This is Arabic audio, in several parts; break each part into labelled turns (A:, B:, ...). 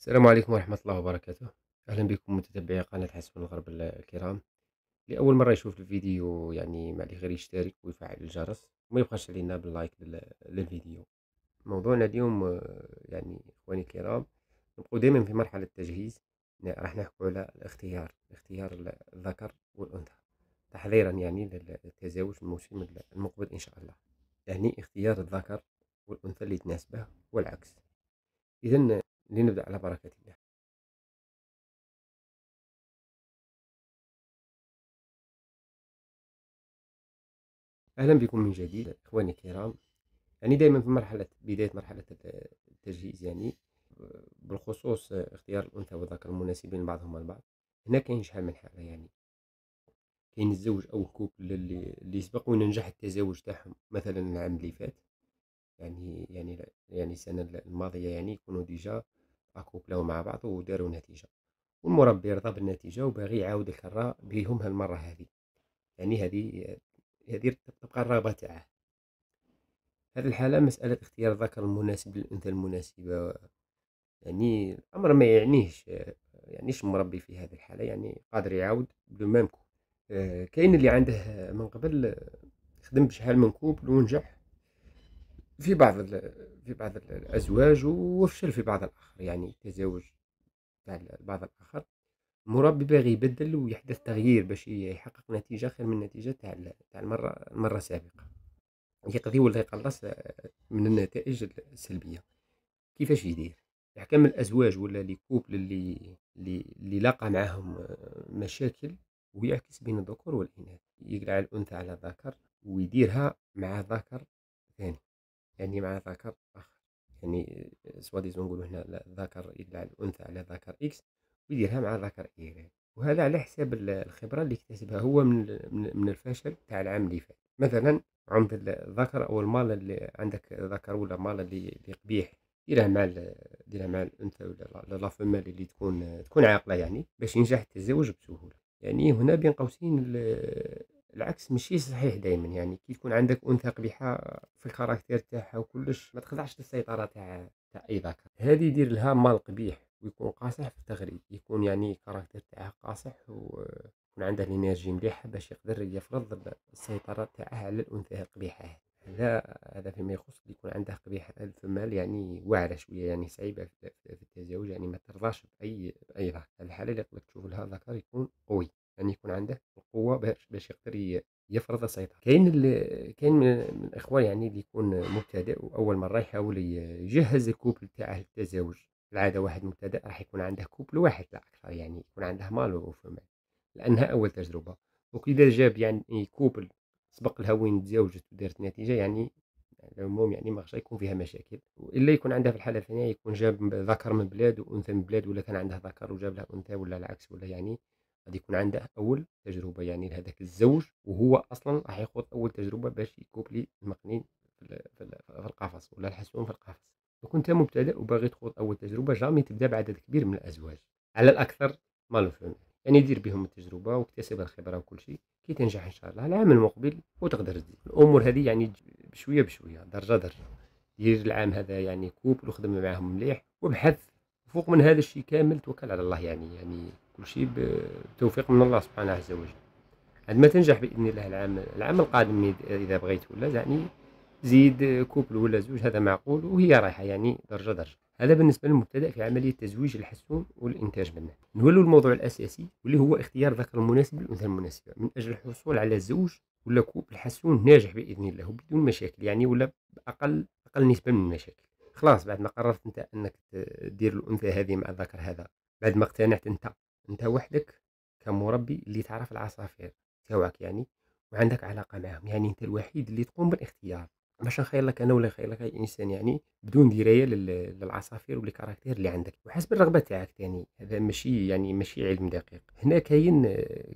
A: السلام عليكم ورحمة الله وبركاته أهلا بكم متتبعي قناة حسب الغرب الكرام لأول مرة يشوف الفيديو يعني ما غير يشترك ويفعل الجرس وما يبقاش علينا باللايك للفيديو موضوعنا اليوم آه، يعني إخواني الكرام نبقوا دائما في مرحلة التجهيز راح نحكوا على الاختيار اختيار الذكر والأنثى تحضيرا يعني للتزاوج الموسم المقبل إن شاء الله يعني اختيار الذكر والأنثى اللي تناسبه والعكس إذا لنبدأ على بركة الله أهلا بكم من جديد إخواني الكرام يعني دائما في مرحلة بداية مرحلة التجهيز يعني بالخصوص اختيار الأنثى والذكر المناسبين لبعضهم البعض هنا كاين شحال من حالة يعني كاين الزوج أو الكوب اللي, اللي سبق ونجح التزاوج تاعهم مثلا العام اللي فات يعني يعني يعني السنة الماضية يعني يكونوا ديجا اكوبلاو مع بعض وداروا نتيجه والمربي رضى بالنتيجه وباغي يعاود الكره بهم هالمره هذه يعني هذه هذه تبقى الرغبه تاعه هذه الحاله مساله اختيار الذكر المناسب للانثى المناسبه يعني الامر ما يعنيش يعنيش مربي في هذه الحاله يعني قادر يعاود بلو كوب آه، كاين اللي عنده من قبل خدم بشحال من كوب ونجح في بعض في بعض الازواج وفشل في بعض الاخر يعني التزاوج تاع البعض الاخر المربي باغي يبدل ويحدث تغيير باش يحقق نتيجه خير من النتيجه تاع تاع المره المره السابقه يقضي ولا يقلص آه، من النتائج السلبيه كيفاش يدير يحكم يعني الازواج ولا لي كوبل اللي اللي اللي لاقى معاهم آه، مشاكل ويعكس بين الذكور والاناث يقلع الانثى على ذكر ويديرها مع ذكر ثاني يعني مع ذكر آخر يعني سوا نقولوا نقولو هنا ذكر يدعى الأنثى على ذكر إكس ويديرها مع ذكر اي وهذا على حساب الخبرة اللي اكتسبها هو من من الفشل تاع العام اللي فات مثلا عند الذكر أو المال اللي عندك ذكر ولا مال اللي قبيح ديرها مع ديرها مع الانثى ولا لا فمال اللي تكون تكون عاقله يعني باش ينجح التزاوج بسهوله يعني هنا بين قوسين العكس ماشي صحيح دائما يعني كي تكون عندك انثى قبيحه آه، في الكاركتير تاعها وكلش ما تخضعش للسيطره تاع تاع اي ذكر هذه يدير لها مال قبيح ويكون قاصح في التغريد يكون يعني الكاركتير تاعها قاصح ويكون عنده الانرجي مليحه باش يقدر يفرض السيطره تاعها على الانثى القبيحه هذا هذا فيما يخص اللي يكون عنده قبيحة الفمال يعني واعرة شوية يعني صعيبة في التزاوج يعني ما ترضاش بأي بأي ذكر الحالة اللي قبل تشوف لها ذكر يكون باش يقدر يفرض السيطره كاين كاين من الاخوان يعني اللي يكون مبتدئ واول مره يحاول يجهز الكوبل تاعه للتزاوج العادة واحد مبتدئ راح يكون عنده كوبل واحد لا اكثر يعني يكون عنده مال وفمال يعني، لانها اول تجربه وكذا جاب يعني كوبل سبق لها وين تزاوجت ودارت نتيجه يعني العموم يعني ما يكون فيها مشاكل والا يكون عندها في الحاله الثانيه يكون جاب ذكر من بلاد وانثى من بلاد ولا كان عندها ذكر وجاب لها انثى ولا العكس ولا يعني غادي يكون عنده اول تجربه يعني لهذاك الزوج وهو اصلا راح يخوض اول تجربه باش يكوبلي المقنين في القفص ولا الحسون في القفص لو كنت مبتدئ وباغي تخوض اول تجربه جامي تبدا بعدد كبير من الازواج على الاكثر مالوفون يعني دير بهم التجربه واكتسب الخبره وكل شيء كي تنجح ان شاء الله العام المقبل وتقدر تزيد الامور هذه يعني بشويه بشويه درجه درجه دير العام هذا يعني كوب وخدم معاهم مليح وابحث فوق من هذا الشيء كامل توكل على الله يعني يعني كل شيء بتوفيق من الله سبحانه عز وجل عندما تنجح باذن الله العام العام القادم اذا بغيت ولا يعني زيد كوبل ولا زوج هذا معقول وهي رايحه يعني درجه درجه هذا بالنسبه للمبتدا في عمليه تزويج الحسون والانتاج منه نولوا الموضوع الاساسي واللي هو اختيار ذكر المناسب للانثى المناسبه من اجل الحصول على زوج ولا كوبل حسون ناجح باذن الله وبدون مشاكل يعني ولا باقل اقل نسبه من المشاكل خلاص بعد ما قررت انت انك تدير الانثى هذه مع الذكر هذا بعد ما اقتنعت انت انت وحدك كمربي اللي تعرف العصافير تاعك يعني وعندك علاقه معهم يعني انت الوحيد اللي تقوم بالاختيار باش نخير لك انا ولا نخير لك اي انسان يعني بدون درايه للعصافير والكاركتير اللي عندك وحسب الرغبه تاعك ثاني هذا ماشي يعني ماشي علم دقيق هنا كاين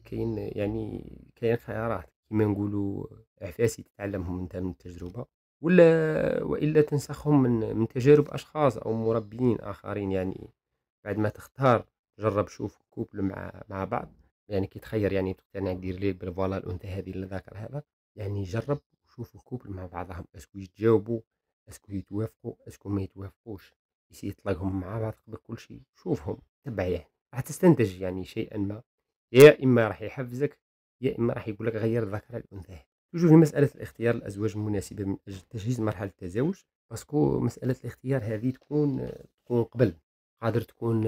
A: كاين يعني كاين خيارات كما نقولوا عفاسي تتعلمهم انت من التجربه ولا والا تنسخهم من من تجارب اشخاص او مربيين اخرين يعني بعد ما تختار جرب شوف كوبل مع مع بعض يعني كي تخير يعني تقتنع دير لي فوالا الانثى هذه اللي ذاكر هذا يعني جرب وشوف الكوبل مع بعضهم اسكو يتجاوبوا اسكو يتوافقوا اسكو ما يتوافقوش يسي يطلقهم مع بعض قبل كل شيء شوفهم تبع يعني راح تستنتج يعني شيئا ما يا اما راح يحفزك يا اما راح يقول لك غير الذكر الانثى توجو في مسألة الاختيار الأزواج المناسبة من أجل تجهيز مرحلة التزاوج باسكو مسألة الاختيار هذه تكون تكون قبل قادر تكون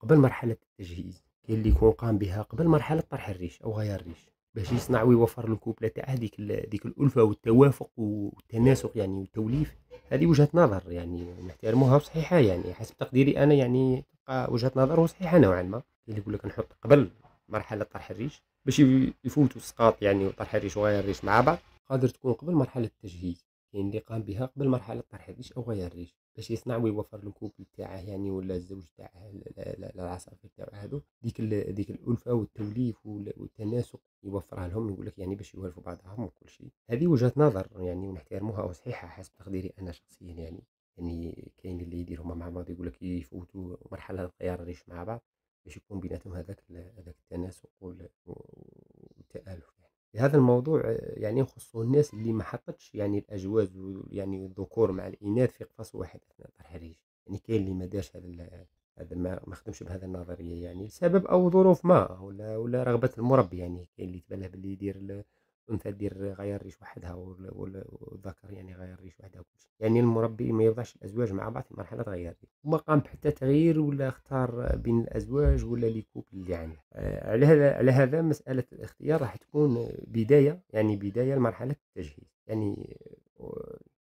A: قبل مرحلة التجهيز كاين اللي يكون قام بها قبل مرحلة طرح الريش أو غيار الريش باش يصنع ويوفر الكوبلا تاعه هذيك ديك الألفة والتوافق والتناسق يعني والتوليف هذه وجهة نظر يعني نحترموها وصحيحة يعني حسب تقديري أنا يعني تبقى وجهة نظر وصحيحة نوعا ما اللي يقول لك نحط قبل مرحلة طرح الريش باش يفوتوا السقاط يعني وطرح الريش وغير الريش مع بعض قادر تكون قبل مرحله التجهيز يعني اللي قام بها قبل مرحله طرح الريش او غير الريش باش يصنع ويوفر الكوبل تاعه يعني ولا الزوج تاعه العصافير تاعه هذو ديك ديك الالفه والتوليف والتناسق يوفرها لهم يقول لك يعني باش يوالفوا بعضهم وكل شيء هذه وجهه نظر يعني ونحترموها وصحيحه حسب تقديري انا شخصيا يعني يعني كاين اللي يديرهم مع بعض يقول لك يفوتوا مرحله الخيار الريش مع بعض باش يكون بيناتهم هذاك هذاك التناسق والتآلف يعني. هذا الموضوع يعني يخص الناس اللي ما حطتش يعني الاجواز يعني الذكور مع الاناث في قفص واحد اثناء التحريج يعني كاين اللي ما دارش هذا هذا ما ما خدمش بهذا النظريه يعني سبب او ظروف ما ولا ولا رغبه المربي يعني كاين اللي تبان له باللي يدير انت دير غير ريش وحدها والذكر يعني غير ريش وحدها وكلشي يعني المربي ما يوضعش الازواج مع بعض في مرحله غير ريش وما قام حتى تغيير ولا اختار بين الازواج ولا لي كوب اللي عنده آه، على هذا على هذا مساله الاختيار راح تكون بدايه يعني بدايه لمرحله التجهيز يعني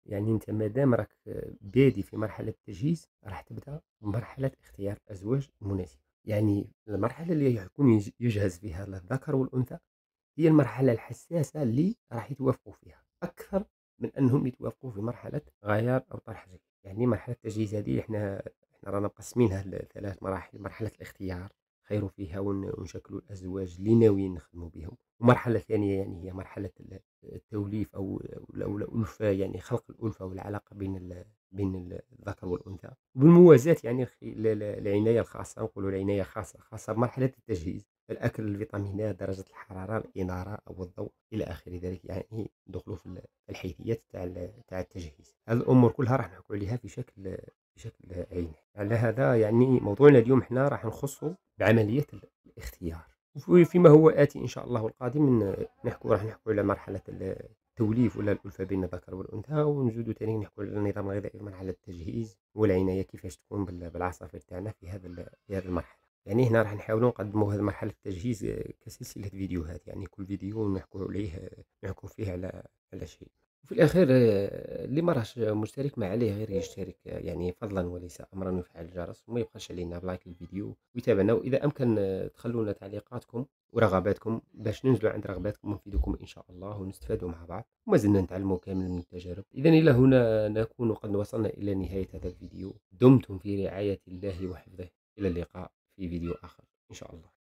A: يعني انت ما دام راك بادي في مرحله التجهيز راح تبدا مرحله اختيار الازواج المناسبه يعني المرحله اللي يكون يجهز فيها الذكر والانثى هي المرحلة الحساسة اللي راح يتوافقوا فيها أكثر من أنهم يتوافقوا في مرحلة غيار أو طرح جديد يعني مرحلة التجهيز هذه إحنا إحنا رانا مقسمينها لثلاث مراحل مرحلة الاختيار خيروا فيها ونشكلوا الأزواج اللي ناويين نخدموا بهم ومرحلة ثانية يعني هي مرحلة التوليف أو الألفة يعني خلق الألفة والعلاقة بين بين الذكر والأنثى وبالموازاة يعني العناية الخاصة نقولوا العناية الخاصة خاصة بمرحلة التجهيز الأكل الفيتامينات درجة الحرارة الإنارة أو الضوء إلى آخر ذلك يعني دخلوا في الحيثيات تاع تاع التجهيز هذه الأمور كلها راح نحكوا عليها في شكل بشكل عيني على هذا يعني موضوعنا اليوم احنا راح نخصه بعملية الاختيار وفيما هو آتي إن شاء الله القادم من نحكو راح نحكو على مرحلة التوليف ولا الألفة بين الذكر والأنثى ونزودو ثاني نحكو على النظام الغذائي مرحلة التجهيز والعناية كيفاش تكون بالعصافير تاعنا في هذا في هذه المرحلة يعني هنا راح نحاولوا نقدموا هذه مرحلة التجهيز كسلسلة فيديوهات يعني كل فيديو نحكو عليه نحكو فيه على على شيء وفي الأخير آه، اللي ما راهش مشترك ما عليه غير يشترك آه، يعني فضلا وليس أمرا يفعل الجرس وما يبقاش علينا بلايك الفيديو ويتابعنا وإذا أمكن آه، تخلوا لنا تعليقاتكم ورغباتكم باش ننزلوا عند رغباتكم ونفيدكم إن شاء الله ونستفادوا مع بعض وما زلنا نتعلموا كامل من التجارب إذا إلى هنا نكون قد وصلنا إلى نهاية هذا الفيديو دمتم في رعاية الله وحفظه إلى اللقاء في فيديو آخر إن شاء الله